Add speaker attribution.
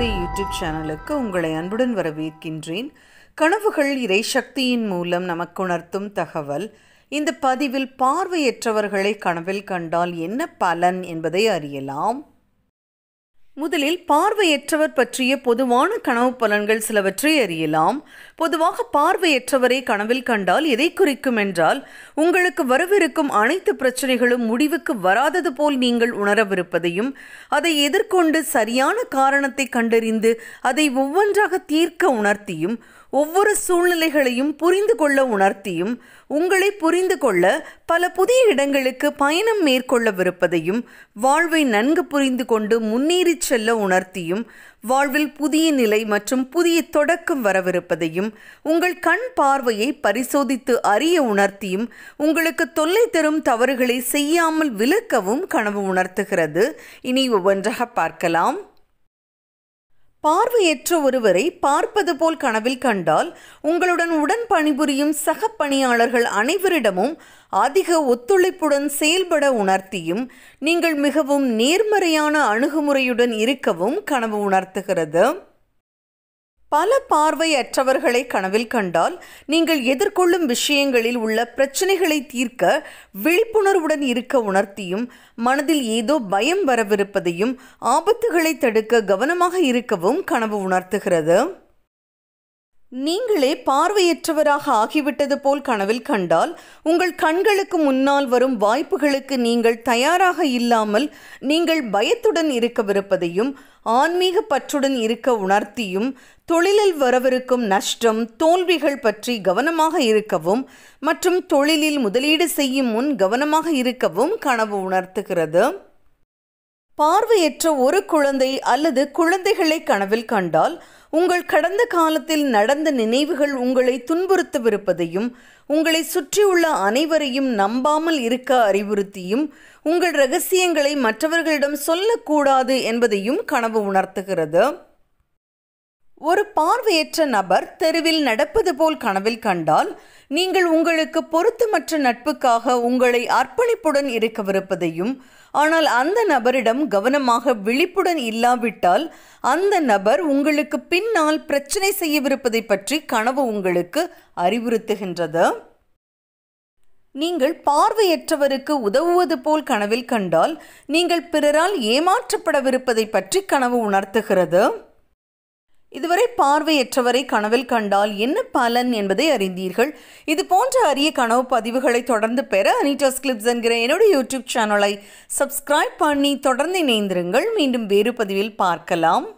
Speaker 1: நம்முடைய யூடியூப் சேனலுக்கு உங்களை அன்புடன் வரவேற்கின்றேன் கனவுகள் இறை சக்தியின் மூலம் நமக்கு உணர்த்தும் தகவல் இந்த பதிவில் பார்வையற்றவர்களை கனவில் கண்டால் என்ன பலன் என்பதை அறியலாம் முதலில் பார்வையற்றவர் பற்றிய பொதுவான கனவு பலன்கள் சிலவற்றை அறியலாம் பொதுவாக பார்வையற்றவரை கனவில் கண்டால் எதை குறிக்கும் என்றால் உங்களுக்கு வரவிருக்கும் அனைத்து பிரச்சனைகளும் முடிவுக்கு வராதது போல் நீங்கள் உணரவிருப்பதையும் அதை எதிர்கொண்டு சரியான காரணத்தை கண்டறிந்து அதை ஒவ்வொன்றாக தீர்க்க உணர்த்தியும் ஒவ்வொரு சூழ்நிலைகளையும் புரிந்து கொள்ள உணர்த்தியும் உங்களை புரிந்து கொள்ள பல புதிய இடங்களுக்கு பயணம் மேற்கொள்ளவிருப்பதையும் வாழ்வை நன்கு புரிந்து கொண்டு முன்னேறி செல்ல உணர்த்தியும் வாழ்வில் புதிய நிலை மற்றும் புதிய தொடக்கம் வரவிருப்பதையும் உங்கள் கண் பார்வையை பரிசோதித்து அறிய உணர்த்தியும் உங்களுக்கு தொல்லை தரும் தவறுகளை செய்யாமல் விலக்கவும் கனவு உணர்த்துகிறது இனி ஒவ்வொன்றாக பார்க்கலாம் பார்வையற்ற ஒருவரை பார்ப்பது போல் கனவில் கண்டால் உங்களுடன் உடன் பணிபுரியும் சக பணியாளர்கள் அனைவரிடமும் அதிக ஒத்துழைப்புடன் செயல்பட உணர்த்தியும் நீங்கள் மிகவும் நேர்மறையான அணுகுமுறையுடன் இருக்கவும் கனவு உணர்த்துகிறது பல பார்வையற்றவர்களை கனவில் கண்டால் நீங்கள் எதிர்கொள்ளும் விஷயங்களில் உள்ள பிரச்சனைகளை தீர்க்க விழிப்புணர்வுடன் இருக்க உணர்த்தியும் மனதில் ஏதோ பயம் வரவிருப்பதையும் ஆபத்துகளை தடுக்க கவனமாக இருக்கவும் கனவு உணர்த்துகிறது நீங்களே பார்வையற்றவராக ஆகிவிட்டது போல் கனவில் கண்டால் உங்கள் கண்களுக்கு முன்னால் வரும் வாய்ப்புகளுக்கு நீங்கள் தயாராக இல்லாமல் நீங்கள் பயத்துடன் இருக்கவிருப்பதையும் ஆன்மீக பற்றுடன் இருக்க உணர்த்தியும் தொழிலில் வரவிருக்கும் நஷ்டம் தோல்விகள் பற்றி கவனமாக இருக்கவும் மற்றும் தொழிலில் முதலீடு செய்யும் முன் கவனமாக இருக்கவும் கனவு உணர்த்துகிறது பார்வையற்ற ஒரு குழந்தை அல்லது குழந்தைகளை கனவில் கண்டால் உங்கள் கடந்த காலத்தில் நடந்த நினைவுகள் உங்களை துன்புறுத்தவிருப்பதையும் உங்களை சுற்றியுள்ள அனைவரையும் நம்பாமல் இருக்க அறிவுறுத்தியும் உங்கள் ரகசியங்களை மற்றவர்களிடம் சொல்லக்கூடாது என்பதையும் கனவு உணர்த்துகிறது ஒரு பார்வையற்ற நபர் தெருவில் நடப்பது போல் கனவில் கண்டால் நீங்கள் உங்களுக்கு பொருத்தமற்ற நட்புக்காக உங்களை அர்ப்பணிப்புடன் இருக்கவிருப்பதையும் ஆனால் அந்த நபரிடம் கவனமாக விழிப்புடன் இல்லாவிட்டால் அந்த நபர் உங்களுக்கு பின்னால் பிரச்சனை செய்யவிருப்பதை பற்றி கனவு உங்களுக்கு அறிவுறுத்துகின்றது நீங்கள் பார்வையற்றவருக்கு உதவுவது போல் கனவில் கண்டால் நீங்கள் பிறரால் ஏமாற்றப்படவிருப்பதை பற்றி கனவு உணர்த்துகிறது இதுவரை பார்வையற்றவரை கனவில் கண்டால் என்ன பலன் என்பதை அறிந்தீர்கள் இது போன்ற அரிய கனவு பதிவுகளை தொடர்ந்து பெற அனிடாஸ் கிளிப்ஸ் என்கிற என்னுடைய யூடியூப் சேனலை சப்ஸ்கிரைப் பண்ணி தொடர்ந்து இணைந்திருங்கள் மீண்டும் வேறு பதிவில் பார்க்கலாம்